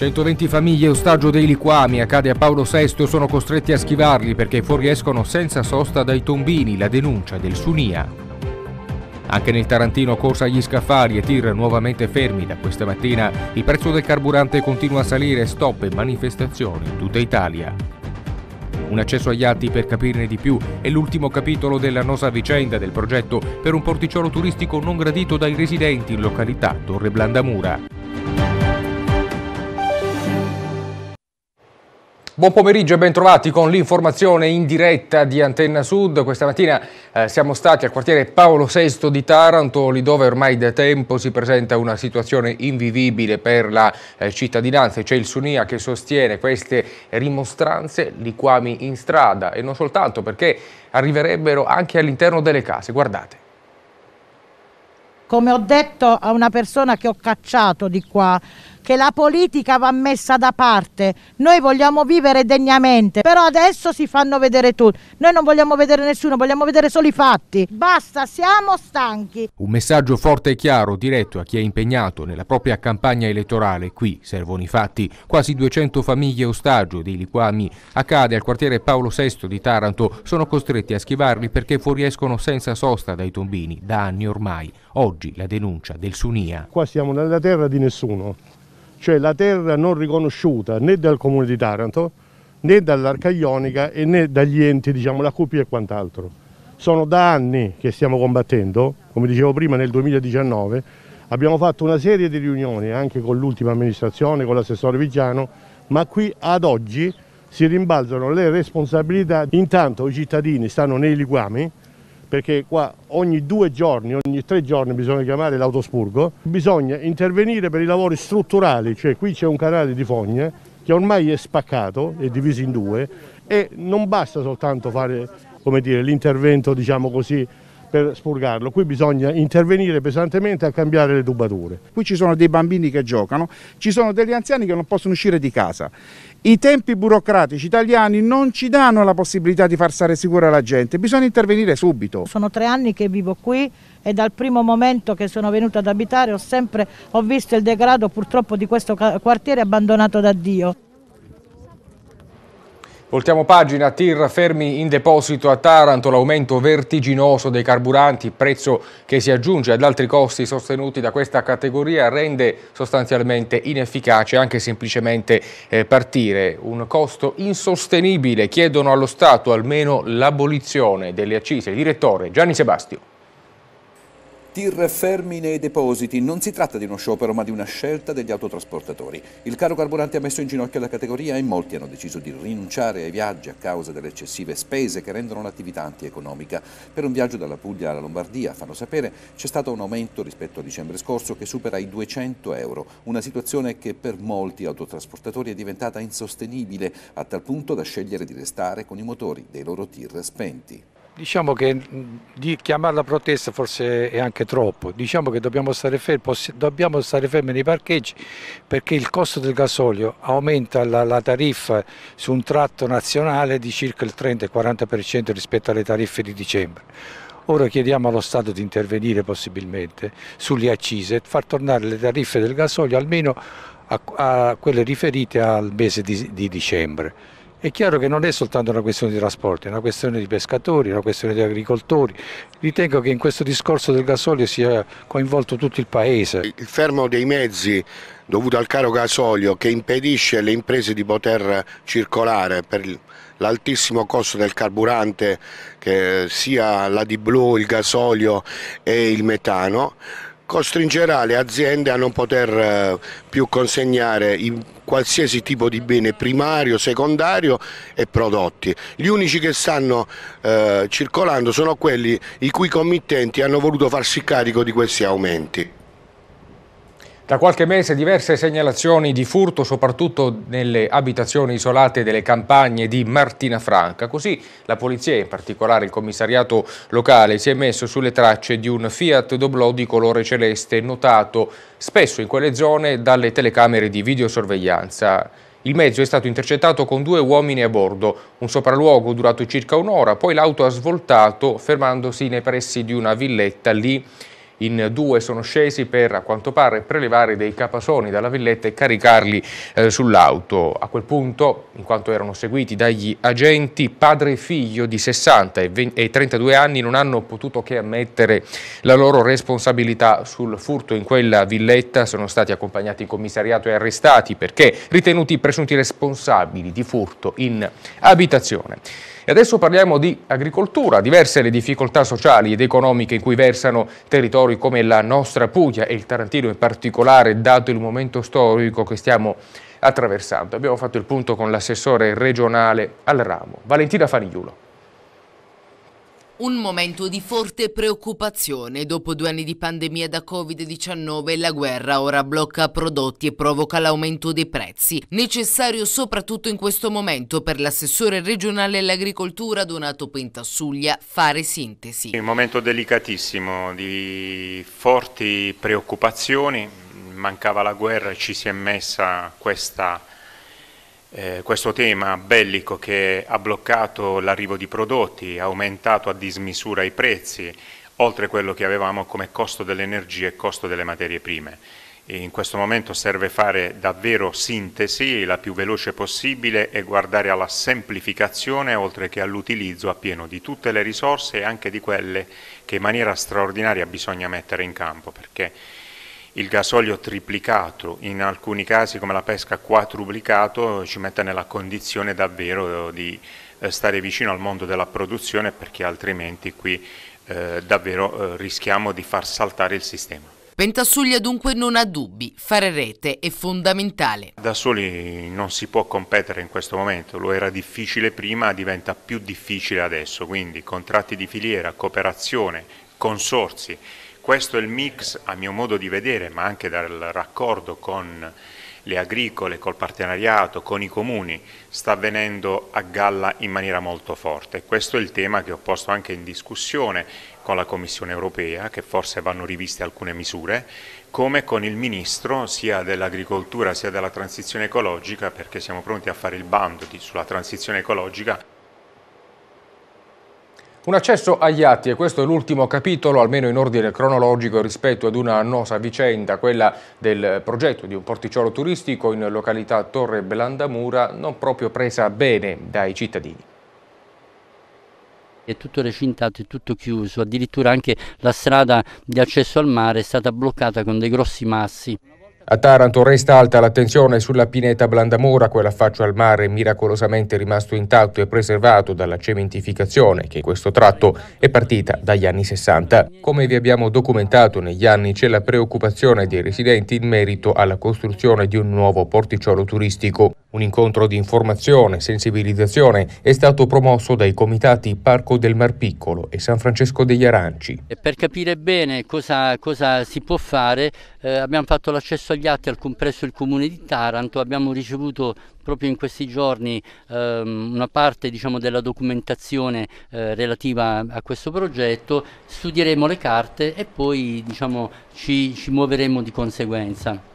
120 famiglie ostaggio dei liquami, accade a Paolo VI, sono costretti a schivarli perché fuoriescono senza sosta dai tombini, la denuncia del Sunia. Anche nel Tarantino corsa agli scaffali e tir nuovamente fermi da questa mattina. Il prezzo del carburante continua a salire, stop e manifestazioni in tutta Italia. Un accesso agli atti per capirne di più è l'ultimo capitolo della nosa vicenda del progetto per un porticciolo turistico non gradito dai residenti in località Torre Blandamura. Buon pomeriggio e bentrovati con l'informazione in diretta di Antenna Sud. Questa mattina eh, siamo stati al quartiere Paolo VI di Taranto, lì dove ormai da tempo si presenta una situazione invivibile per la eh, cittadinanza. C'è il Sunia che sostiene queste rimostranze, liquami in strada e non soltanto perché arriverebbero anche all'interno delle case. Guardate. Come ho detto a una persona che ho cacciato di qua, che la politica va messa da parte. Noi vogliamo vivere degnamente, però adesso si fanno vedere tutti. Noi non vogliamo vedere nessuno, vogliamo vedere solo i fatti. Basta, siamo stanchi. Un messaggio forte e chiaro, diretto a chi è impegnato nella propria campagna elettorale. Qui servono i fatti. Quasi 200 famiglie ostaggio dei liquami accade al quartiere Paolo VI di Taranto. Sono costretti a schivarli perché fuoriescono senza sosta dai tombini da anni ormai. Oggi la denuncia del Sunia. Qua siamo nella terra di nessuno cioè la terra non riconosciuta né dal Comune di Taranto né dall'Arca Ionica e né dagli enti, diciamo, la CUPI e quant'altro. Sono da anni che stiamo combattendo, come dicevo prima nel 2019, abbiamo fatto una serie di riunioni anche con l'ultima amministrazione, con l'assessore Vigiano, ma qui ad oggi si rimbalzano le responsabilità. Intanto i cittadini stanno nei liquami, perché qua ogni due giorni, ogni tre giorni bisogna chiamare l'autospurgo, bisogna intervenire per i lavori strutturali, cioè qui c'è un canale di fogne che ormai è spaccato, è diviso in due e non basta soltanto fare l'intervento diciamo così, per spurgarlo. Qui bisogna intervenire pesantemente a cambiare le tubature. Qui ci sono dei bambini che giocano, ci sono degli anziani che non possono uscire di casa. I tempi burocratici italiani non ci danno la possibilità di far stare sicura la gente, bisogna intervenire subito. Sono tre anni che vivo qui e dal primo momento che sono venuta ad abitare ho sempre ho visto il degrado purtroppo di questo quartiere abbandonato da Dio. Voltiamo pagina, TIR fermi in deposito a Taranto, l'aumento vertiginoso dei carburanti, prezzo che si aggiunge ad altri costi sostenuti da questa categoria, rende sostanzialmente inefficace anche semplicemente eh, partire. Un costo insostenibile, chiedono allo Stato almeno l'abolizione delle accise. Direttore Gianni Sebastio. Tir fermi nei depositi. Non si tratta di uno sciopero ma di una scelta degli autotrasportatori. Il caro carburante ha messo in ginocchio la categoria e molti hanno deciso di rinunciare ai viaggi a causa delle eccessive spese che rendono l'attività antieconomica. Per un viaggio dalla Puglia alla Lombardia, fanno sapere, c'è stato un aumento rispetto a dicembre scorso che supera i 200 euro. Una situazione che per molti autotrasportatori è diventata insostenibile a tal punto da scegliere di restare con i motori dei loro tir spenti. Diciamo che di chiamarla protesta forse è anche troppo, diciamo che dobbiamo stare, fermi, dobbiamo stare fermi nei parcheggi perché il costo del gasolio aumenta la, la tariffa su un tratto nazionale di circa il 30-40% rispetto alle tariffe di dicembre. Ora chiediamo allo Stato di intervenire possibilmente sulle accise e far tornare le tariffe del gasolio almeno a, a quelle riferite al mese di, di dicembre. È chiaro che non è soltanto una questione di trasporti, è una questione di pescatori, è una questione di agricoltori. Ritengo che in questo discorso del gasolio sia coinvolto tutto il Paese. Il fermo dei mezzi dovuto al caro gasolio che impedisce alle imprese di poter circolare per l'altissimo costo del carburante che sia la di blu, il gasolio e il metano costringerà le aziende a non poter eh, più consegnare qualsiasi tipo di bene primario, secondario e prodotti. Gli unici che stanno eh, circolando sono quelli i cui committenti hanno voluto farsi carico di questi aumenti. Da qualche mese diverse segnalazioni di furto, soprattutto nelle abitazioni isolate delle campagne di Martina Franca. Così la polizia, in particolare il commissariato locale, si è messo sulle tracce di un Fiat Doblò di colore celeste, notato spesso in quelle zone dalle telecamere di videosorveglianza. Il mezzo è stato intercettato con due uomini a bordo, un sopralluogo durato circa un'ora, poi l'auto ha svoltato fermandosi nei pressi di una villetta lì in due sono scesi per a quanto pare prelevare dei capasoni dalla villetta e caricarli eh, sull'auto. A quel punto, in quanto erano seguiti dagli agenti, padre e figlio di 60 e, 20, e 32 anni non hanno potuto che ammettere la loro responsabilità sul furto in quella villetta, sono stati accompagnati in commissariato e arrestati perché ritenuti presunti responsabili di furto in abitazione. E adesso parliamo di agricoltura, diverse le difficoltà sociali ed economiche in cui versano territori territori come la nostra Puglia e il Tarantino in particolare, dato il momento storico che stiamo attraversando. Abbiamo fatto il punto con l'assessore regionale al ramo, Valentina Fanigliulo. Un momento di forte preoccupazione. Dopo due anni di pandemia da Covid-19, la guerra ora blocca prodotti e provoca l'aumento dei prezzi, necessario soprattutto in questo momento per l'assessore regionale all'agricoltura Donato Pentassuglia fare sintesi. Un momento delicatissimo di forti preoccupazioni, mancava la guerra e ci si è messa questa eh, questo tema bellico che ha bloccato l'arrivo di prodotti, ha aumentato a dismisura i prezzi, oltre quello che avevamo come costo dell'energia e costo delle materie prime. in questo momento serve fare davvero sintesi la più veloce possibile e guardare alla semplificazione oltre che all'utilizzo appieno di tutte le risorse e anche di quelle che in maniera straordinaria bisogna mettere in campo perché il gasolio triplicato, in alcuni casi come la pesca quadruplicato, ci mette nella condizione davvero eh, di eh, stare vicino al mondo della produzione perché altrimenti qui eh, davvero eh, rischiamo di far saltare il sistema. Pentassuglia dunque non ha dubbi, fare rete è fondamentale. Da soli non si può competere in questo momento, lo era difficile prima, diventa più difficile adesso, quindi contratti di filiera, cooperazione, consorsi questo è il mix, a mio modo di vedere, ma anche dal raccordo con le agricole, col partenariato, con i comuni, sta avvenendo a galla in maniera molto forte. Questo è il tema che ho posto anche in discussione con la Commissione europea, che forse vanno riviste alcune misure, come con il Ministro sia dell'agricoltura sia della transizione ecologica, perché siamo pronti a fare il bando sulla transizione ecologica un accesso agli atti e questo è l'ultimo capitolo, almeno in ordine cronologico, rispetto ad una annosa vicenda, quella del progetto di un porticciolo turistico in località Torre Blandamura, non proprio presa bene dai cittadini è tutto recintato, è tutto chiuso, addirittura anche la strada di accesso al mare è stata bloccata con dei grossi massi. A Taranto resta alta l'attenzione sulla pineta Blandamura, quell'affaccio al mare miracolosamente rimasto intatto e preservato dalla cementificazione che in questo tratto è partita dagli anni 60. Come vi abbiamo documentato negli anni c'è la preoccupazione dei residenti in merito alla costruzione di un nuovo porticciolo turistico. Un incontro di informazione e sensibilizzazione è stato promosso dai comitati Parco del Mar Piccolo e San Francesco degli Aranci. Per capire bene cosa, cosa si può fare eh, abbiamo fatto l'accesso agli atti al compresso il Comune di Taranto, abbiamo ricevuto proprio in questi giorni ehm, una parte diciamo, della documentazione eh, relativa a questo progetto, studieremo le carte e poi diciamo, ci, ci muoveremo di conseguenza.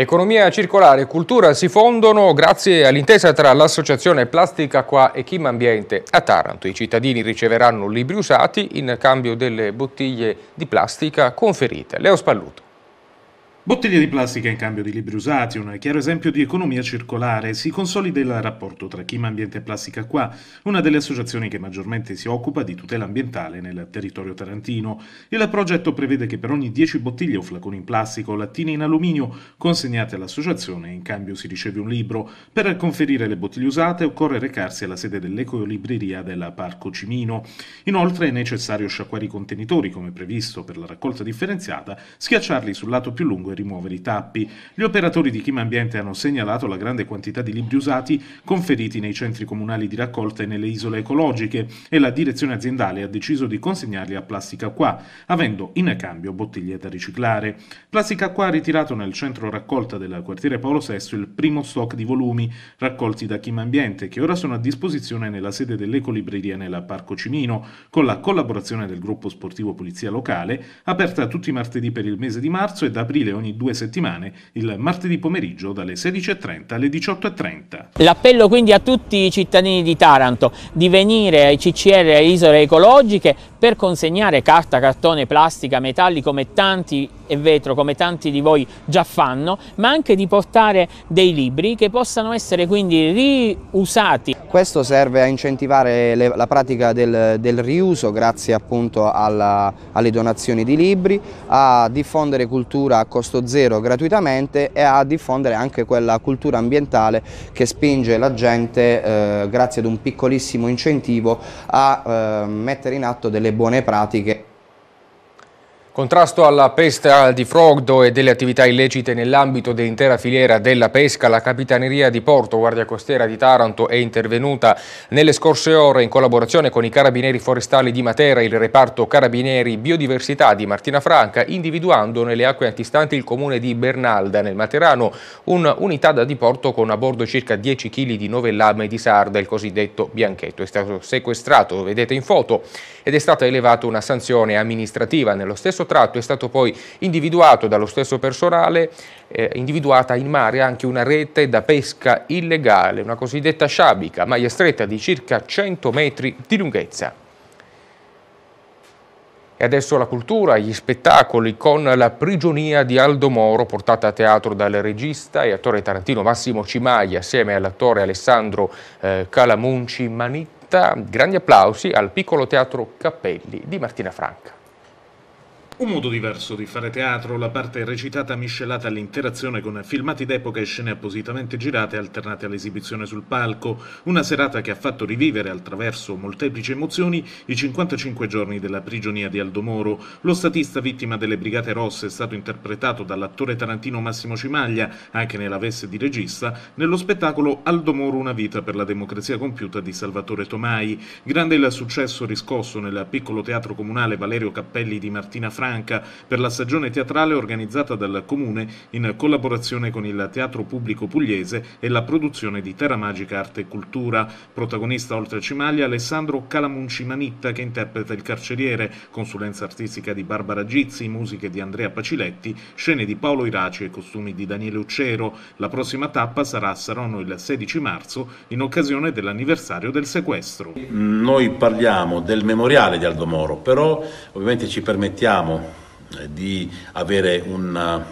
Economia circolare e cultura si fondono grazie all'intesa tra l'associazione Plastica Qua e Chim Ambiente a Taranto. I cittadini riceveranno libri usati in cambio delle bottiglie di plastica conferite. Leo Spalluto. Bottiglie di plastica in cambio di libri usati, un chiaro esempio di economia circolare. Si consolida il rapporto tra Chima Ambiente e Plastica Qua, una delle associazioni che maggiormente si occupa di tutela ambientale nel territorio tarantino. Il progetto prevede che per ogni 10 bottiglie o flaconi in plastica o lattine in alluminio consegnate all'associazione in cambio si riceve un libro. Per conferire le bottiglie usate occorre recarsi alla sede dell'ecolibreria del Parco Cimino. Inoltre è necessario sciacquare i contenitori, come previsto per la raccolta differenziata, schiacciarli sul lato più lungo e rimuovere i tappi. Gli operatori di Chima Ambiente hanno segnalato la grande quantità di libri usati conferiti nei centri comunali di raccolta e nelle isole ecologiche e la direzione aziendale ha deciso di consegnarli a Plastica Qua, avendo in cambio bottiglie da riciclare. Plastica Qua ha ritirato nel centro raccolta del quartiere Paolo VI il primo stock di volumi raccolti da Chima Ambiente che ora sono a disposizione nella sede dell'ecolibreria nel Parco Cimino con la collaborazione del gruppo sportivo Polizia Locale aperta tutti i martedì per il mese di marzo ed aprile ogni due settimane, il martedì pomeriggio dalle 16.30 alle 18.30. L'appello quindi a tutti i cittadini di Taranto di venire ai CCR Isole Ecologiche per consegnare carta, cartone, plastica, metalli come tanti e vetro come tanti di voi già fanno, ma anche di portare dei libri che possano essere quindi riusati. Questo serve a incentivare le, la pratica del, del, riuso grazie appunto alla, alle donazioni di libri, a diffondere cultura a costo zero gratuitamente e a diffondere anche quella cultura ambientale che spinge la gente eh, grazie ad un piccolissimo incentivo a eh, mettere in atto delle buone pratiche Contrasto alla pesca di frogdo e delle attività illecite nell'ambito dell'intera filiera della pesca, la Capitaneria di Porto, Guardia Costiera di Taranto, è intervenuta nelle scorse ore in collaborazione con i Carabinieri Forestali di Matera, il reparto Carabinieri Biodiversità di Martina Franca, individuando nelle acque antistanti il comune di Bernalda, nel Materano, un'unità da diporto con a bordo circa 10 kg di novellame di sarda, il cosiddetto bianchetto. È stato sequestrato, lo vedete in foto, ed è stata elevata una sanzione amministrativa. Nello stesso sottratto è stato poi individuato dallo stesso personale, eh, individuata in mare anche una rete da pesca illegale, una cosiddetta sciabica, maglia stretta di circa 100 metri di lunghezza. E adesso la cultura, gli spettacoli con La prigionia di Aldo Moro portata a teatro dal regista e attore tarantino Massimo Cimaglia assieme all'attore Alessandro eh, Calamunci Manitta. Grandi applausi al piccolo teatro Cappelli di Martina Franca. Un modo diverso di fare teatro, la parte recitata miscelata all'interazione con filmati d'epoca e scene appositamente girate alternate all'esibizione sul palco, una serata che ha fatto rivivere attraverso molteplici emozioni i 55 giorni della prigionia di Aldo Moro. Lo statista vittima delle Brigate Rosse è stato interpretato dall'attore tarantino Massimo Cimaglia, anche nella veste di regista, nello spettacolo Aldo Moro una vita per la democrazia compiuta di Salvatore Tomai. Grande il successo riscosso nel piccolo teatro comunale Valerio Cappelli di Martina Franco Casablanca per la stagione teatrale organizzata dal Comune in collaborazione con il Teatro Pubblico Pugliese e la produzione di Terra Magica Arte e Cultura. Protagonista oltre Cimaglia Alessandro Calamunci Manitta che interpreta il carceriere, consulenza artistica di Barbara Gizzi, musiche di Andrea Paciletti, scene di Paolo Iraci e costumi di Daniele Uccero. La prossima tappa sarà a Sarono il 16 marzo in occasione dell'anniversario del sequestro. Noi parliamo del memoriale di Aldo Moro, però ovviamente ci permettiamo di avere un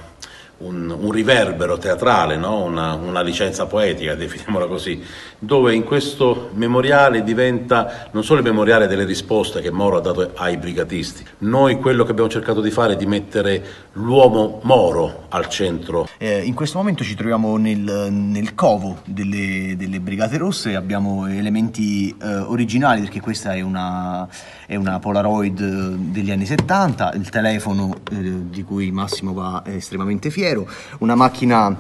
un, un riverbero teatrale, no? una, una, licenza poetica, definiamola così, dove in questo memoriale diventa non solo il memoriale delle risposte che Moro ha dato ai brigatisti, noi quello che abbiamo cercato di fare è di mettere l'uomo Moro al centro. Eh, in questo momento ci troviamo nel, nel covo delle, delle, Brigate Rosse, abbiamo elementi eh, originali perché questa è una, è una, Polaroid eh, degli anni 70, il telefono eh, di cui Massimo va estremamente fiero pensiero, una macchina,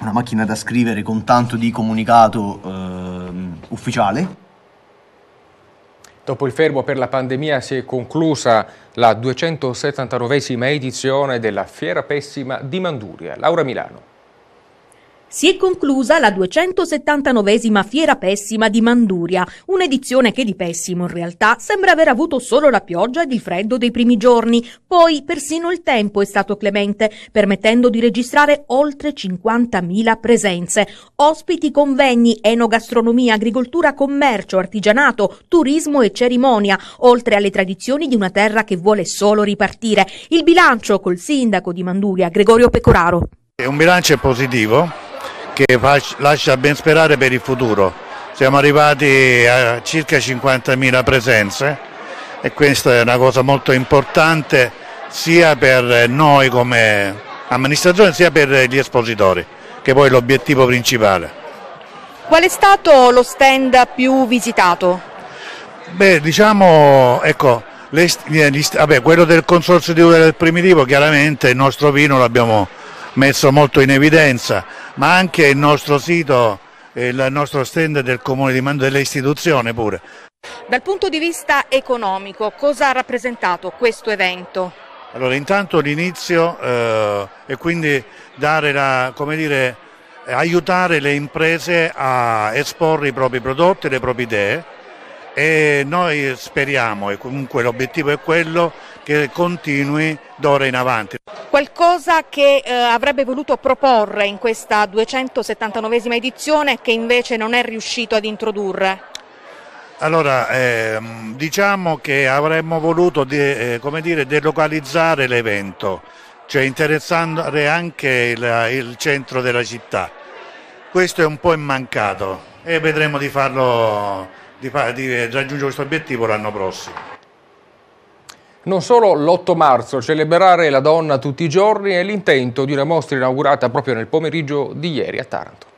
una macchina da scrivere con tanto di comunicato eh, ufficiale. Dopo il fermo per la pandemia si è conclusa la 279esima edizione della Fiera Pessima di Manduria. Laura Milano. Si è conclusa la 279esima Fiera Pessima di Manduria, un'edizione che di pessimo in realtà sembra aver avuto solo la pioggia ed il freddo dei primi giorni. Poi persino il tempo è stato clemente, permettendo di registrare oltre 50.000 presenze. Ospiti convegni, enogastronomia, agricoltura, commercio, artigianato, turismo e cerimonia, oltre alle tradizioni di una terra che vuole solo ripartire. Il bilancio col sindaco di Manduria, Gregorio Pecoraro. È un bilancio positivo che lascia ben sperare per il futuro. Siamo arrivati a circa 50.000 presenze e questa è una cosa molto importante sia per noi come amministrazione sia per gli espositori, che poi è l'obiettivo principale. Qual è stato lo stand più visitato? Beh, diciamo, ecco, le, gli, vabbè, quello del consorzio di Uve del Primitivo, chiaramente il nostro vino l'abbiamo messo molto in evidenza, ma anche il nostro sito, il nostro stand del Comune di Mando, delle istituzioni pure. Dal punto di vista economico, cosa ha rappresentato questo evento? Allora, intanto l'inizio eh, e quindi dare la, come dire, aiutare le imprese a esporre i propri prodotti, le proprie idee e noi speriamo, e comunque l'obiettivo è quello, che continui d'ora in avanti. Qualcosa che eh, avrebbe voluto proporre in questa 279esima edizione che invece non è riuscito ad introdurre? Allora, ehm, diciamo che avremmo voluto de, eh, dire, delocalizzare l'evento, cioè interessare anche il, il centro della città. Questo è un po' mancato e vedremo di, farlo, di, di raggiungere questo obiettivo l'anno prossimo. Non solo l'8 marzo, celebrare la donna tutti i giorni è l'intento di una mostra inaugurata proprio nel pomeriggio di ieri a Taranto.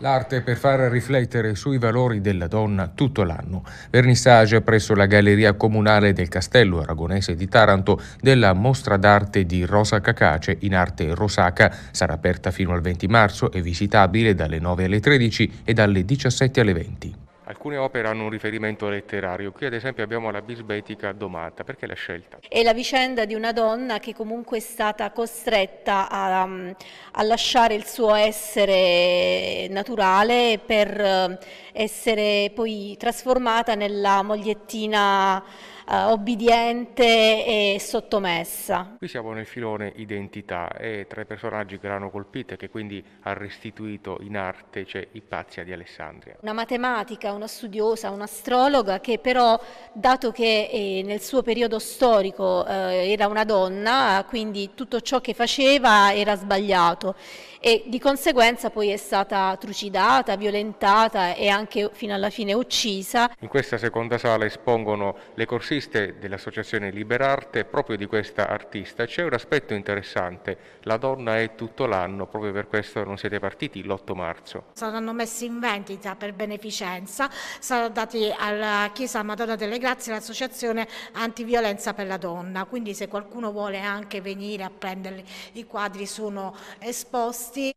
L'arte per far riflettere sui valori della donna tutto l'anno. Vernissage presso la Galleria Comunale del Castello Aragonese di Taranto della mostra d'arte di Rosa Cacace in arte rosaca sarà aperta fino al 20 marzo e visitabile dalle 9 alle 13 e dalle 17 alle 20. Alcune opere hanno un riferimento letterario, qui ad esempio abbiamo la bisbetica domata, perché la scelta? È la vicenda di una donna che comunque è stata costretta a, a lasciare il suo essere naturale per eh, essere poi trasformata nella mogliettina uh, obbediente e sottomessa. Qui siamo nel filone identità e tra i personaggi che l'hanno colpita e che quindi ha restituito in arte c'è cioè Ippazia di Alessandria. Una matematica, una studiosa, un'astrologa che però dato che eh, nel suo periodo storico eh, era una donna, quindi tutto ciò che faceva era sbagliato e di conseguenza poi è stata trucidata, violentata e anche fino alla fine uccisa. In questa seconda sala espongono le corsie artiste dell'associazione Liberarte, proprio di questa artista, c'è un aspetto interessante, la donna è tutto l'anno, proprio per questo non siete partiti l'8 marzo. Saranno messi in vendita per beneficenza, saranno dati alla Chiesa Madonna delle Grazie l'associazione antiviolenza per la donna, quindi se qualcuno vuole anche venire a prenderli i quadri sono esposti.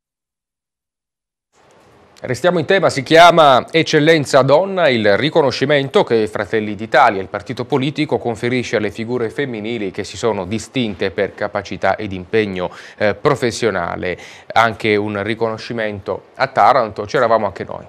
Restiamo in tema, si chiama Eccellenza Donna, il riconoscimento che Fratelli d'Italia, il partito politico, conferisce alle figure femminili che si sono distinte per capacità ed impegno eh, professionale. Anche un riconoscimento a Taranto, c'eravamo anche noi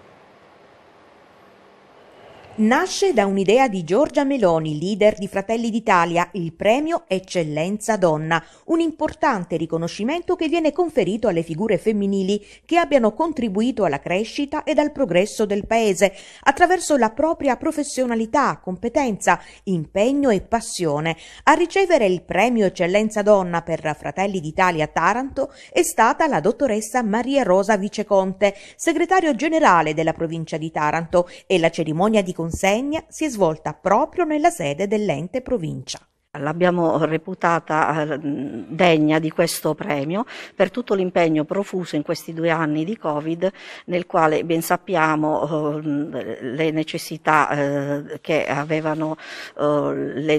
nasce da un'idea di Giorgia Meloni, leader di Fratelli d'Italia, il premio Eccellenza Donna, un importante riconoscimento che viene conferito alle figure femminili che abbiano contribuito alla crescita ed al progresso del Paese attraverso la propria professionalità, competenza, impegno e passione. A ricevere il premio Eccellenza Donna per Fratelli d'Italia Taranto è stata la dottoressa Maria Rosa Viceconte, segretario generale della provincia di Taranto e la cerimonia di consiglio consegna si è svolta proprio nella sede dell'ente provincia. L'abbiamo reputata eh, degna di questo premio per tutto l'impegno profuso in questi due anni di Covid, nel quale ben sappiamo eh, le necessità eh, che avevano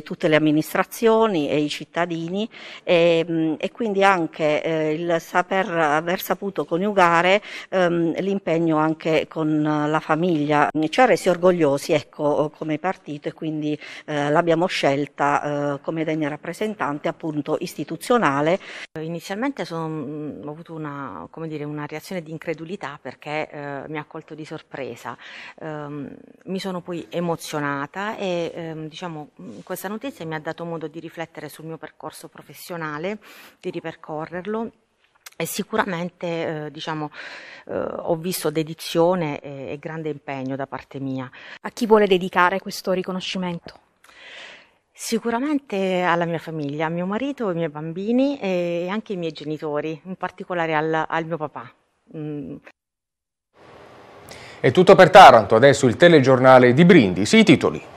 tutte le amministrazioni e i cittadini e, mm, quindi anche il saper aver saputo coniugare ehm, l'impegno anche con la famiglia. Ci cioè ha resi orgogliosi ecco, come partito e quindi l'abbiamo scelta come degna rappresentante appunto istituzionale. Inizialmente son, mm, ho avuto una, dire, una, reazione di incredulità perché eh, mi ha colto di sorpresa. Um, mi sono poi emozionata e ehm, diciamo, mm, questa notizia mi ha dato modo di riflettere sul mio percorso professionale, di ripercorrerlo e sicuramente eh, diciamo, eh, ho visto dedizione e, e grande impegno da parte mia. A chi vuole dedicare questo riconoscimento? Sicuramente alla mia famiglia, a mio marito, ai miei bambini e anche ai miei genitori, in particolare al, al mio papà. Mm. È tutto per Taranto, adesso il telegiornale di Brindisi, i titoli.